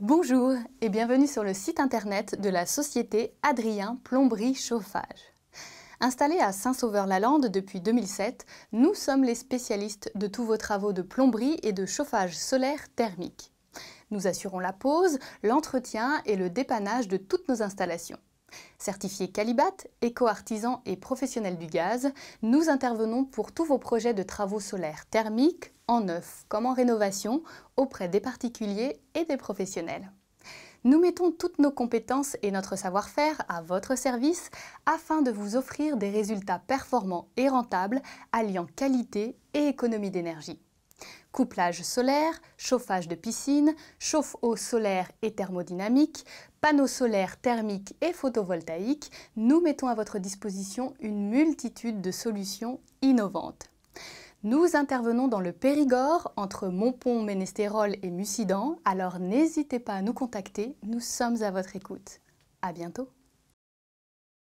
Bonjour et bienvenue sur le site internet de la société Adrien Plomberie Chauffage. Installés à Saint-Sauveur-la-Lande depuis 2007, nous sommes les spécialistes de tous vos travaux de plomberie et de chauffage solaire thermique. Nous assurons la pose, l'entretien et le dépannage de toutes nos installations. Certifié Calibat, éco-artisan et professionnel du gaz, nous intervenons pour tous vos projets de travaux solaires thermiques, en neuf comme en rénovation, auprès des particuliers et des professionnels. Nous mettons toutes nos compétences et notre savoir-faire à votre service afin de vous offrir des résultats performants et rentables alliant qualité et économie d'énergie couplage solaire, chauffage de piscine, chauffe-eau solaire et thermodynamique, panneaux solaires thermiques et photovoltaïques, nous mettons à votre disposition une multitude de solutions innovantes. Nous intervenons dans le Périgord, entre Montpont, Ménestérol et Mussidan, alors n'hésitez pas à nous contacter, nous sommes à votre écoute. À bientôt